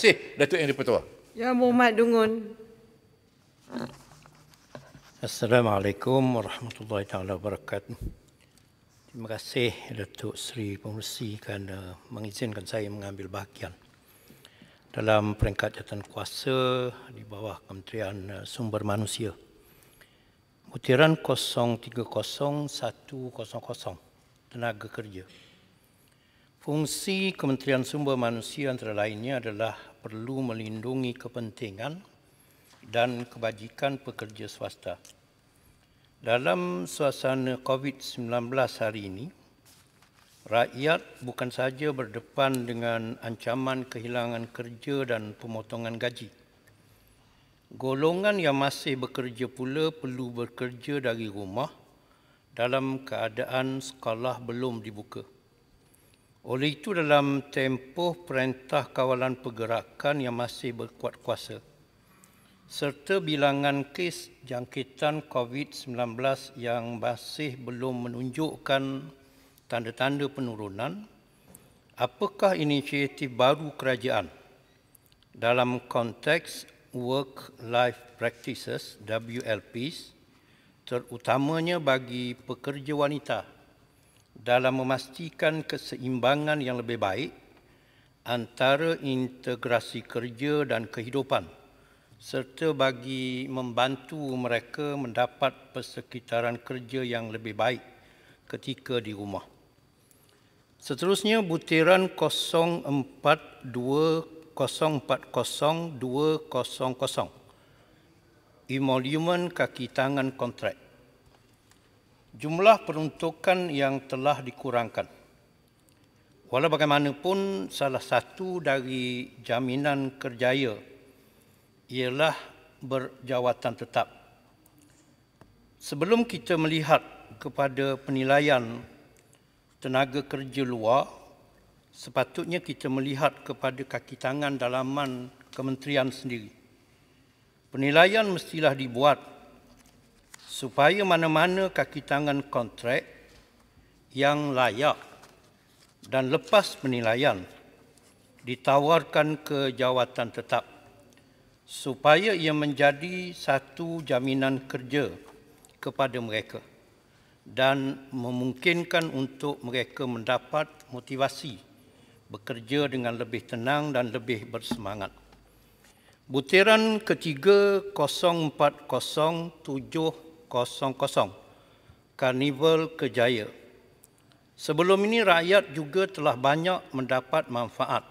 kasih Datuk Yang Dipertua. Ya Muhammad Dungun. Assalamualaikum warahmatullahi taala wabarakatuh. Terima kasih Datuk Seri Pengerusi kerana mengizinkan saya mengambil bahagian dalam peringkat jawatan kuasa di bawah Kementerian eh, Sumber Manusia. Butiran 030100 tenaga kerja. Fungsi Kementerian Sumber Manusia antara lainnya adalah perlu melindungi kepentingan dan kebajikan pekerja swasta. Dalam suasana COVID-19 hari ini, rakyat bukan sahaja berdepan dengan ancaman kehilangan kerja dan pemotongan gaji. Golongan yang masih bekerja pula perlu bekerja dari rumah dalam keadaan sekolah belum dibuka. Oleh itu dalam tempoh perintah kawalan pergerakan yang masih berkuat kuasa serta bilangan kes jangkitan COVID-19 yang masih belum menunjukkan tanda-tanda penurunan, apakah inisiatif baru kerajaan dalam konteks Work Life Practices WLPs terutamanya bagi pekerja wanita? dalam memastikan keseimbangan yang lebih baik antara integrasi kerja dan kehidupan serta bagi membantu mereka mendapat persekitaran kerja yang lebih baik ketika di rumah. Seterusnya butiran 042040200 Emolument kaki tangan kontrak jumlah peruntukan yang telah dikurangkan. Walau bagaimanapun, salah satu dari jaminan kerjaya ialah berjawatan tetap. Sebelum kita melihat kepada penilaian tenaga kerja luar, sepatutnya kita melihat kepada kaki tangan dalaman kementerian sendiri. Penilaian mestilah dibuat supaya mana-mana kaki tangan kontrak yang layak dan lepas penilaian ditawarkan ke jawatan tetap supaya ia menjadi satu jaminan kerja kepada mereka dan memungkinkan untuk mereka mendapat motivasi bekerja dengan lebih tenang dan lebih bersemangat. Butiran ketiga 04078 2.00 Karnival Kejaya. Sebelum ini rakyat juga telah banyak mendapat manfaat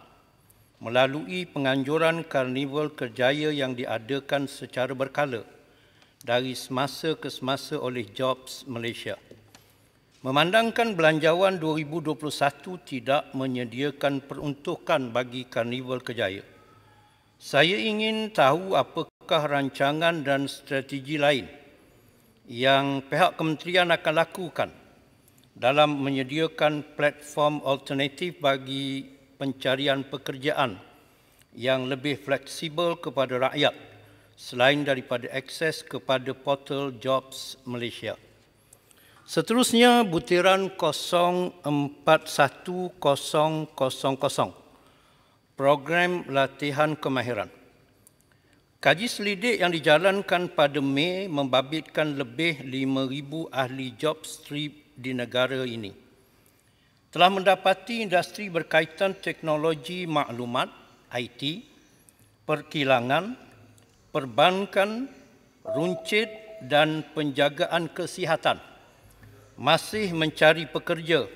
melalui penganjuran Karnival Kejaya yang diadakan secara berkala dari semasa ke semasa oleh Jobs Malaysia. Memandangkan belanjawan 2021 tidak menyediakan peruntukan bagi Karnival Kejaya. Saya ingin tahu apakah rancangan dan strategi lain yang pihak kementerian akan lakukan dalam menyediakan platform alternatif bagi pencarian pekerjaan yang lebih fleksibel kepada rakyat selain daripada akses kepada portal Jobs Malaysia. Seterusnya butiran 041000 program latihan kemahiran. Kaji selidik yang dijalankan pada Mei membabitkan lebih 5,000 ahli job strip di negara ini. Telah mendapati industri berkaitan teknologi maklumat, IT, perkilangan, perbankan, runcit dan penjagaan kesihatan masih mencari pekerja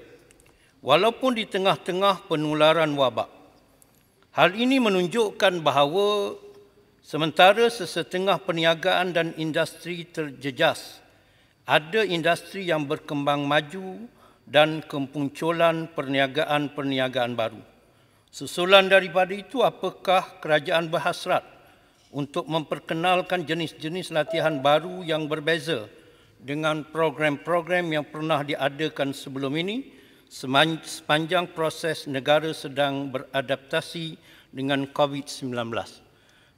walaupun di tengah-tengah penularan wabak. Hal ini menunjukkan bahawa Sementara sesetengah perniagaan dan industri terjejas, ada industri yang berkembang maju dan kemunculan perniagaan-perniagaan baru. Susulan daripada itu, apakah kerajaan berhasrat untuk memperkenalkan jenis-jenis latihan baru yang berbeza dengan program-program yang pernah diadakan sebelum ini sepanjang proses negara sedang beradaptasi dengan COVID-19?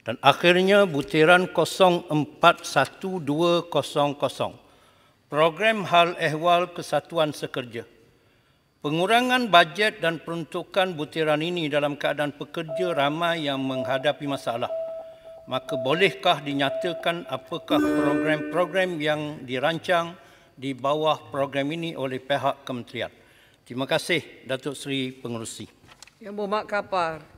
dan akhirnya butiran 041200 program hal ehwal kesatuan sekerja pengurangan bajet dan peruntukan butiran ini dalam keadaan pekerja ramai yang menghadapi masalah maka bolehkah dinyatakan apakah program-program yang dirancang di bawah program ini oleh pihak kementerian terima kasih Datuk Seri Pengurusi. Yang Berhormat Kapar